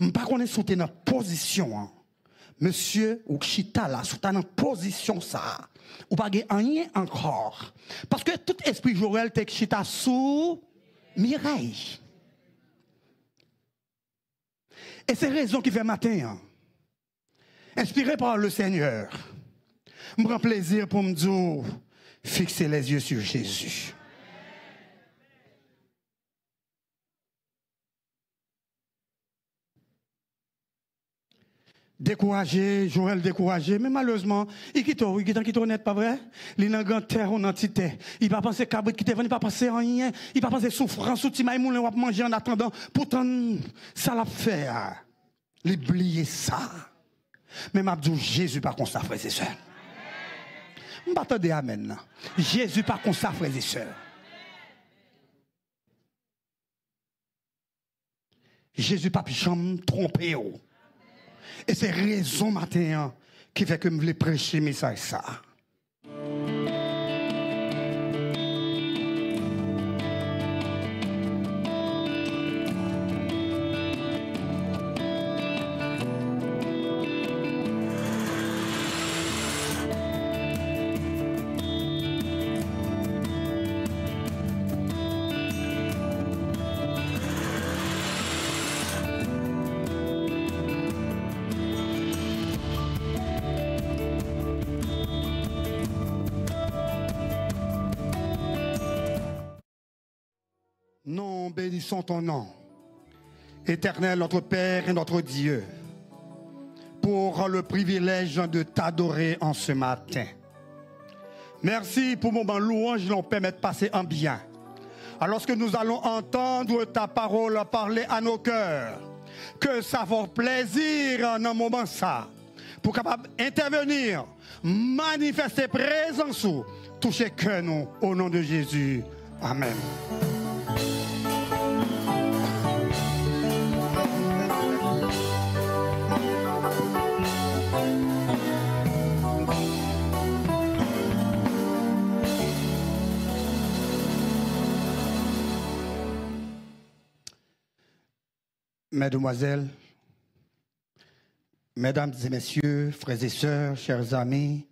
Je ne pas si tu es dans position. Monsieur ou chita là, es dans position ça. Ou pas rien encore. Parce que tout esprit Joël est chita sous Mireille. Et c'est raison qui fait matin. Hein. Inspiré par le Seigneur. Me prends plaisir pour me dire, fixer les yeux sur Jésus. découragé, Joël découragé, mais malheureusement, il quitte, il quitte, il honnête, pas vrai? Il n'a grand terre, on entité. Il va penser cabrit qui il va penser en rien, il va penser souffrance, ou timaï moulin, ou manger en attendant. Pourtant, ça l'a fait. Hein. L'oublier ça. Mais m'a dit Jésus par contre, frères et sœurs. de amen. Jésus par contre, frères et sœurs. Jésus pas pu trompé. tromper oh. Et c'est raison matin qui fait que je voulais prêcher message ça. Nous bénissons ton nom, éternel notre Père et notre Dieu, pour le privilège de t'adorer en ce matin. Merci pour mon moment louange, l'on permet de passer en bien. Alors que nous allons entendre ta parole parler à nos cœurs, que ça va plaisir en un moment ça, pour capable intervenir, manifester présence, toucher que nous, au nom de Jésus. Amen. Mesdemoiselles, Mesdames et Messieurs, frères et sœurs, chers amis,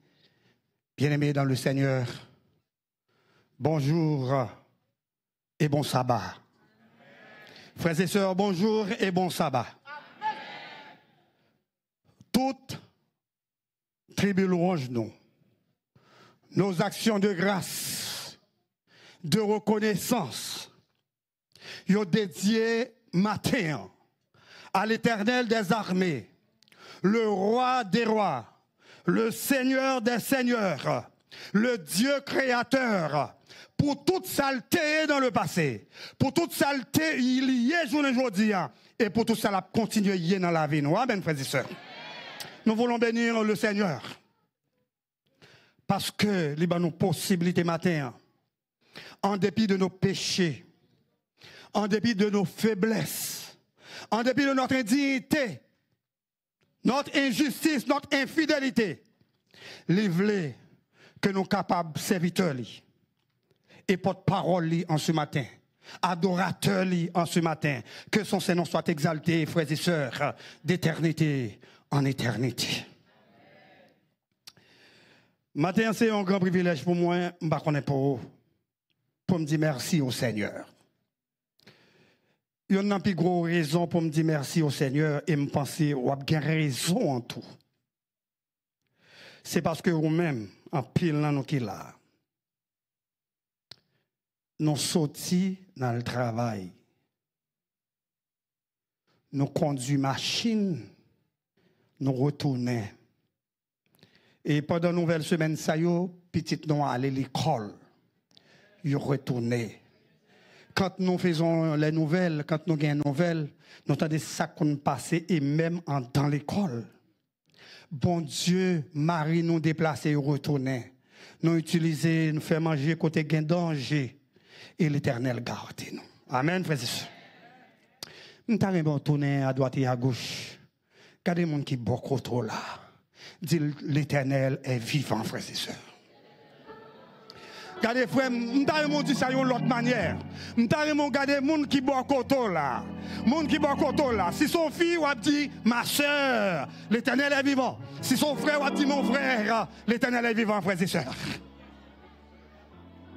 bien-aimés dans le Seigneur, bonjour et bon sabbat. Frères et sœurs, bonjour et bon sabbat. Toute Toutes tribus nous. Nos actions de grâce, de reconnaissance, ont dédié matin à l'Éternel des armées, le roi des rois, le Seigneur des seigneurs, le Dieu créateur, pour toute saleté dans le passé, pour toute saleté il y est jour et aujourd'hui, et pour tout ça, la continuer dans la vie. Nous, frères et sœurs. Nous voulons bénir le Seigneur. Parce que, il nos possibilités matin, en dépit de nos péchés, en dépit de nos faiblesses, en dépit de notre indignité, notre injustice, notre infidélité, livrez que nous sommes capables serviteurs et porte-parole en ce matin. Adorateur en ce matin, que son Seigneur soit exalté, frères et sœurs, d'éternité en éternité. Matin, c'est un grand privilège pour moi, pour me dire merci au Seigneur y a une plus raison pour me dire merci au Seigneur et me penser y a une raison en tout. C'est parce que vous-même, en pile dans nos qui là, nous sortis dans le travail, nous conduisons machine, nous retournons. Et pendant la nouvelle semaine, ça y est, petit à l'école, nous retournons. Quand nous faisons les nouvelles, quand nous gagnons des nouvelles, nous entendons ça qu'on passe et même dans l'école. Bon Dieu, Marie nous déplacer et retourner. Nous utiliser, nous fait manger côté gain danger. Et l'éternel garde nous. Amen, frères et sœurs. Nous t'arrivons tourner à droite et à gauche. Gardez les gens qui beaucoup trop là. l'éternel est vivant, frères et sœurs. Gade frè, mta remon di sa yon lot manyer. Mta remon gade moun qui bo koto là, Moun qui bo koto là. Si son fille, wap dit ma sœur, l'éternel est vivant. Si son frère wap dit mon frère, l'éternel est vivant, frères et sœurs.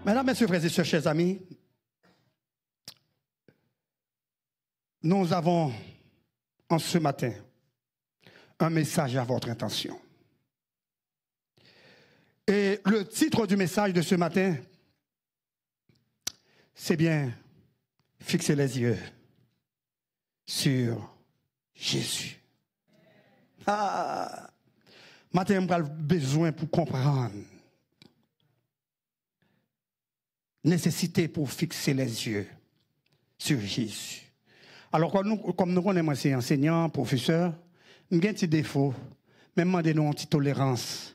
Mesdames, messieurs, frères et sœurs, chers amis, nous avons en ce matin un message à votre intention. Et le titre du message de ce matin, c'est bien fixer les yeux sur Jésus. Ah, matin, on a besoin pour comprendre. Nécessité pour fixer les yeux sur Jésus. Alors, comme nous, comme nous enseignants, professeurs, nous avons un défauts, défaut, même des nous une tolérance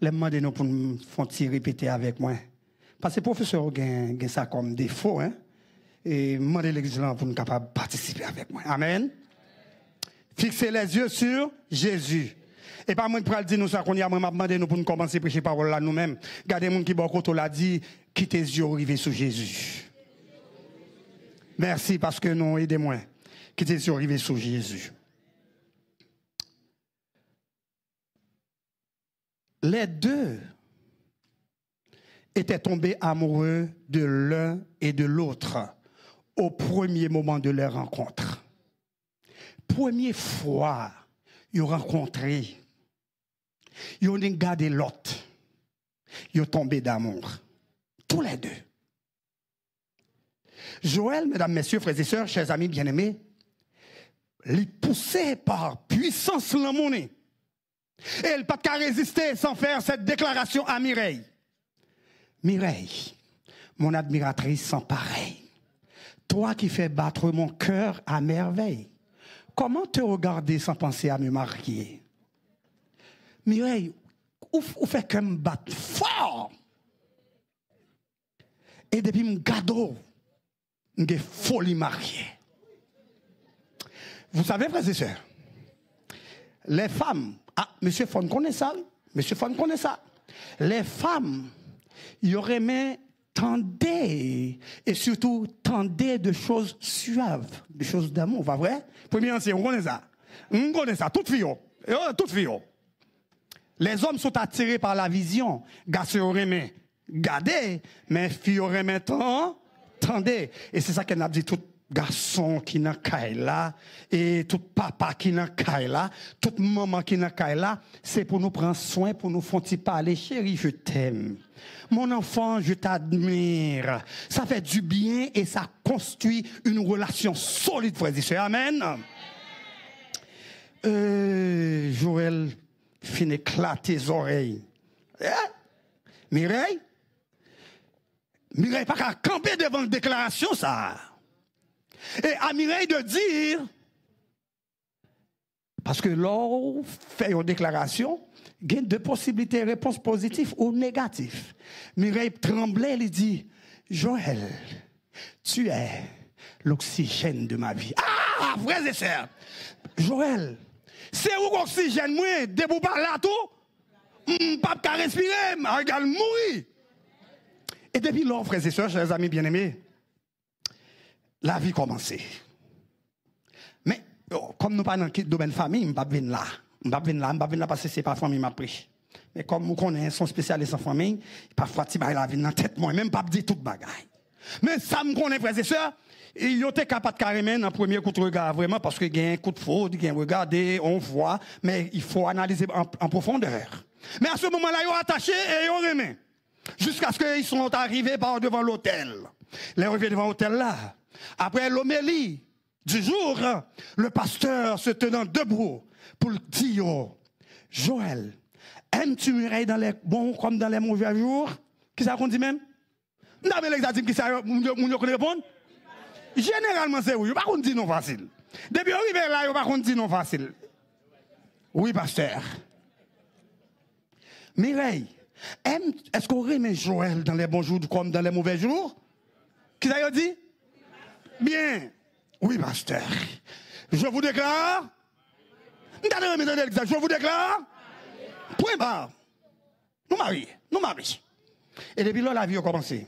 les demander nous pour nous faire répéter avec moi. Parce que le professeur a ça comme défaut, hein. Et demander l'excellent pour nous capable participer avec moi. Amen. Fixez les yeux sur Jésus. Et pas moi de dire nous ça qu'on y a, moi demandé nous pour nous commencer à prêcher parole là nous-mêmes. Gardez mon qui beaucoup l'a dit, quittez vous yeux sur Jésus. Merci parce que nous aidez-moi. Quittez vous yeux sur Jésus. les deux étaient tombés amoureux de l'un et de l'autre au premier moment de leur rencontre. Première fois, ils ont rencontré, ils ont regardé l'autre, ils ont tombé d'amour, tous les deux. Joël, mesdames, messieurs, frères et sœurs, chers amis bien-aimés, les poussés par puissance l'amour et elle pas qu'à résister sans faire cette déclaration à Mireille. Mireille, mon admiratrice sans pareil, toi qui fais battre mon cœur à merveille, comment te regarder sans penser à me marier Mireille, où fait que me battre fort Et depuis me gado, folle folie mariée. Vous savez, frères et sœurs, les femmes ah, Monsieur Fon connaît ça, M. Monsieur Fon connaît ça. Les femmes, il y aurait même tendez, et surtout tendez de choses suaves, de choses d'amour, pas vrai? Premier ancien, on connaît ça. On connaît ça, toutes filles. Oh. Eh, oh, toutes filles. Oh. Les hommes sont attirés par la vision. Garçons auraient mais gardez, mais filles auraient aimé tendez. Et c'est ça qu'elle a dit tout garçon qui n'a là et tout papa qui n'a là, toute maman qui n'a là, c'est pour nous prendre soin, pour nous faire parler, chérie, je t'aime. Mon enfant, je t'admire. Ça fait du bien et ça construit une relation solide, frère. et sœurs. Amen. Euh, Joël fin éclater tes oreilles. Eh? Mireille? Mireille, pas qu'à camper devant une déclaration, ça et à Mireille de dire, parce que l'on fait une déclaration, il y a deux possibilités, réponse positive ou négative. Mireille tremblait, elle dit, Joël, tu es l'oxygène de ma vie. Ah, frères et sœurs, Joël, c'est où l'oxygène, moi, debout par là, tout, hum, pas qu'à respirer, regarde, mourir. Et depuis lors, frère et sœurs, chers amis bien-aimés, la vie commençait. Mais oh, comme nous parlons dans le famille, je ne pas venir là. Je ne pas venir là, pas venir là parce que c'est pas famille m'a pris. Mais comme nous connaissons son spécialiste en famille, parfois tu vas la vie dans la tête moi, même pas dire toute bagaille. Mais ça me connaît frères et sœurs, il y a capable de carrément dans le premier coup de regard vraiment parce que il y a un coup de faute, il y a un regard, on voit, mais il faut analyser en, profondeur. Mais à ce moment-là, ils ont attaché et ils ont remis. Jusqu'à ce qu'ils soient arrivés par devant l'hôtel. Ils sont arrivés devant l'hôtel là, après l'homélie du jour, le pasteur se tenant debout pour dire, Joël, aimes-tu Mireille dans les bons comme dans les mauvais jours? Qui ça qu'on dit même? Non, mais qui ça, répondre? Généralement, c'est oui. Pas qu'on dit non facile. Depuis on arrivez là, pas qu'on dit non facile. Oui, pasteur. Mireille, est-ce qu'on remet Joël dans les bons jours comme dans les mauvais jours? Qui ça dit? bien. Oui, pasteur. Je vous déclare. Je vous déclare. Point barre. Nous marions. Nous marions. Et depuis là, la vie a commencé.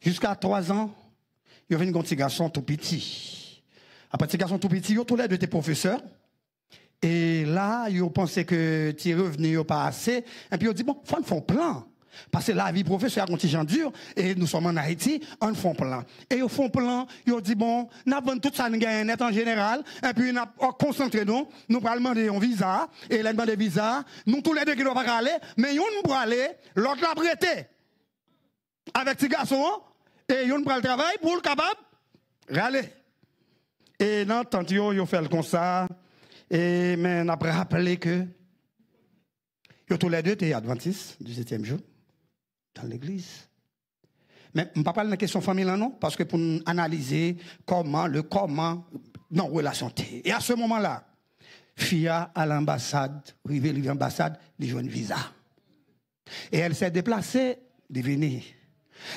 Jusqu'à trois ans, il y avait un petit garçon tout petit. Après, petit garçon tout petit, il y a tous les deux tes professeurs. Et là, ils pensé que tu revenais pas assez. Et puis, ils ont dit, bon, faut faire un plan. Parce que la vie professionnelle est un dur et nous sommes en Haïti, on fait un plan. Et fait font plan, ils dit bon, nous avons tout ça nous net en général, et puis nous concentré nous, nous avons demandé un visa, et là demande visa, nous tous les deux qui nous pas aller, mais nous peut aller, l'autre l'a prêté. Avec ces garçons, et nous prend le travail pour le capable râler. Et dans entendu, ils ont fait le ça, et mais on a rappelé que, nous tous les deux étaient adventistes du septième jour l'église. Mais on ne parle pas de la question familiale, non Parce que pour analyser comment, le comment, non, santé. Et à ce moment-là, Fia à l'ambassade, arrivée à l'ambassade, les jeunes visa. Et elle s'est déplacée de venir.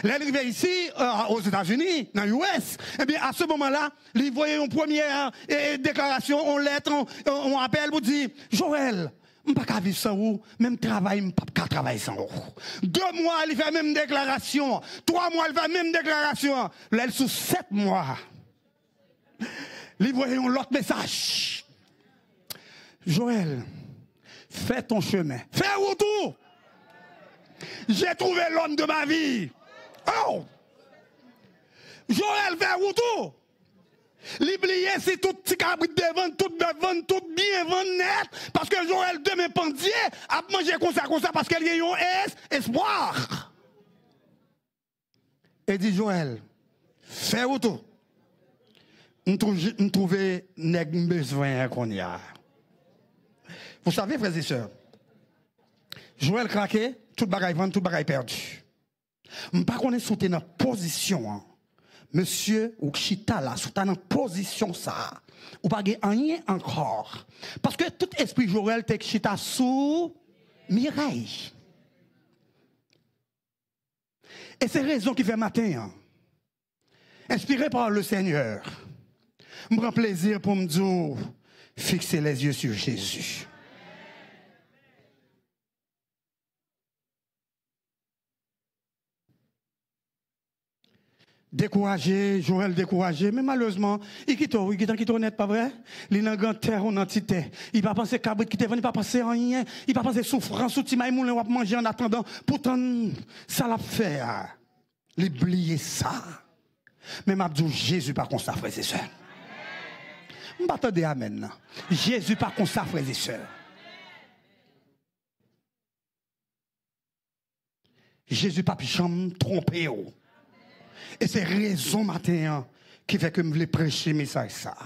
Elle est ici, euh, aux États-Unis, dans l'US. Eh bien, à ce moment-là, elle voyait une première euh, déclaration, une lettre, un appel pour dire Joël, je ne peux pas vivre sans vous. Même travail, je ne peux pas travailler sans vous. Deux mois, elle fait la même déclaration. Trois mois, elle fait la même déclaration. Là, elle sous sept mois. Livrez un l'autre message. Joël, fais ton chemin. Fais où tout J'ai trouvé l'homme de ma vie. Oh! Joël, fais où tout L'oublier, c'est tout petit cabri devant, tout devant, tout bien vendre net, parce que Joël demain pendier a mangé comme ça, comme ça, parce qu'elle y a un espoir. Et dit Joël, fais tout Nous trouvons besoin qu'on y a. Vous savez, frères et sœurs, Joël craqué, tout bagaille vendre, tout bagaille perdu. Je ne sais pas qu'on est sauté dans la position. Hein monsieur ou chita là, sous ta position ça, ou pas rien encore. Parce que tout esprit Joël te chita sous Et c'est raison qui fait matin, hein. inspiré par le Seigneur, me rend plaisir pour me dire, fixer les yeux sur Jésus. découragé, Joël découragé, mais malheureusement, il quitte, il quitte, il honnête, pas vrai? Il n'a grand terre, on entité. Il va penser cabrit qui venu, il va penser rien, il va penser souffrance, ou timaïmoun, on va manger en attendant. Pourtant, ça l'a fait. Hein. Il oublié ça. Mais m'a dit Jésus par contre, frères et sœurs. M'attendez amen. Jésus par contre, frères et sœurs. Jésus pas jamais trompé. Oh. Et c'est raison matin qui fait que je voulais prêcher message ça.